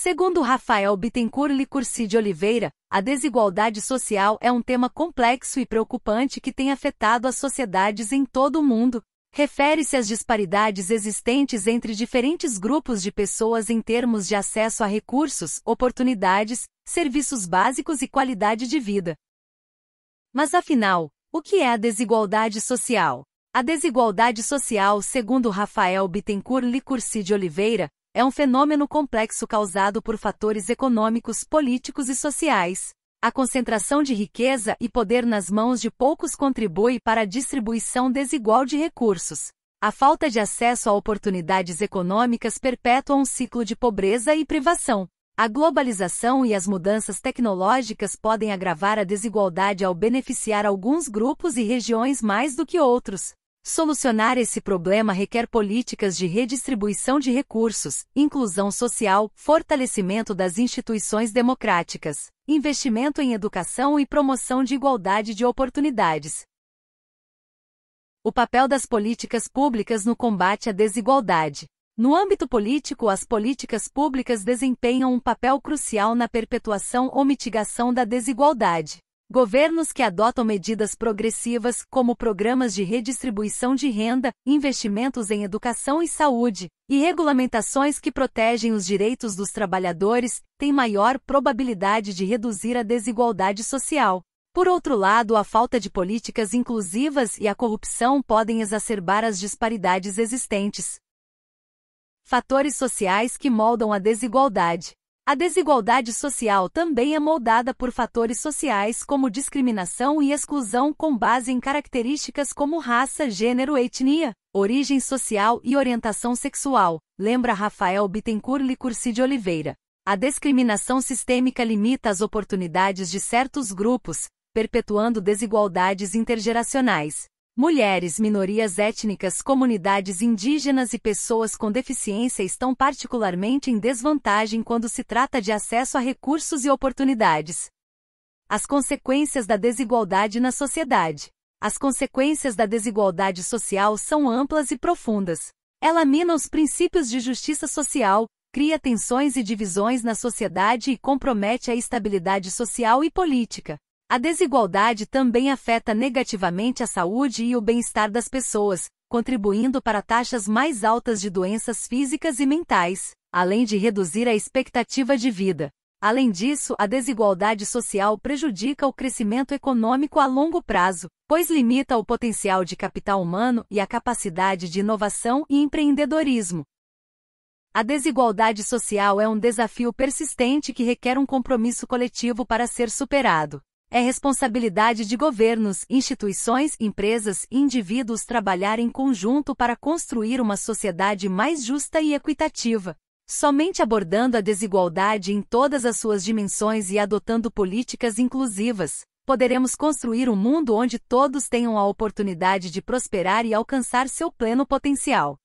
Segundo Rafael Bittencourt Licurci de Oliveira, a desigualdade social é um tema complexo e preocupante que tem afetado as sociedades em todo o mundo. Refere-se às disparidades existentes entre diferentes grupos de pessoas em termos de acesso a recursos, oportunidades, serviços básicos e qualidade de vida. Mas afinal, o que é a desigualdade social? A desigualdade social, segundo Rafael Bittencourt Licurci de Oliveira, é um fenômeno complexo causado por fatores econômicos, políticos e sociais. A concentração de riqueza e poder nas mãos de poucos contribui para a distribuição desigual de recursos. A falta de acesso a oportunidades econômicas perpetua um ciclo de pobreza e privação. A globalização e as mudanças tecnológicas podem agravar a desigualdade ao beneficiar alguns grupos e regiões mais do que outros. Solucionar esse problema requer políticas de redistribuição de recursos, inclusão social, fortalecimento das instituições democráticas, investimento em educação e promoção de igualdade de oportunidades. O papel das políticas públicas no combate à desigualdade. No âmbito político, as políticas públicas desempenham um papel crucial na perpetuação ou mitigação da desigualdade. Governos que adotam medidas progressivas, como programas de redistribuição de renda, investimentos em educação e saúde, e regulamentações que protegem os direitos dos trabalhadores, têm maior probabilidade de reduzir a desigualdade social. Por outro lado, a falta de políticas inclusivas e a corrupção podem exacerbar as disparidades existentes. Fatores sociais que moldam a desigualdade. A desigualdade social também é moldada por fatores sociais como discriminação e exclusão com base em características como raça, gênero, etnia, origem social e orientação sexual, lembra Rafael Bittencourt Licurci de Oliveira. A discriminação sistêmica limita as oportunidades de certos grupos, perpetuando desigualdades intergeracionais. Mulheres, minorias étnicas, comunidades indígenas e pessoas com deficiência estão particularmente em desvantagem quando se trata de acesso a recursos e oportunidades. As consequências da desigualdade na sociedade. As consequências da desigualdade social são amplas e profundas. Ela mina os princípios de justiça social, cria tensões e divisões na sociedade e compromete a estabilidade social e política. A desigualdade também afeta negativamente a saúde e o bem-estar das pessoas, contribuindo para taxas mais altas de doenças físicas e mentais, além de reduzir a expectativa de vida. Além disso, a desigualdade social prejudica o crescimento econômico a longo prazo, pois limita o potencial de capital humano e a capacidade de inovação e empreendedorismo. A desigualdade social é um desafio persistente que requer um compromisso coletivo para ser superado. É responsabilidade de governos, instituições, empresas e indivíduos trabalhar em conjunto para construir uma sociedade mais justa e equitativa. Somente abordando a desigualdade em todas as suas dimensões e adotando políticas inclusivas, poderemos construir um mundo onde todos tenham a oportunidade de prosperar e alcançar seu pleno potencial.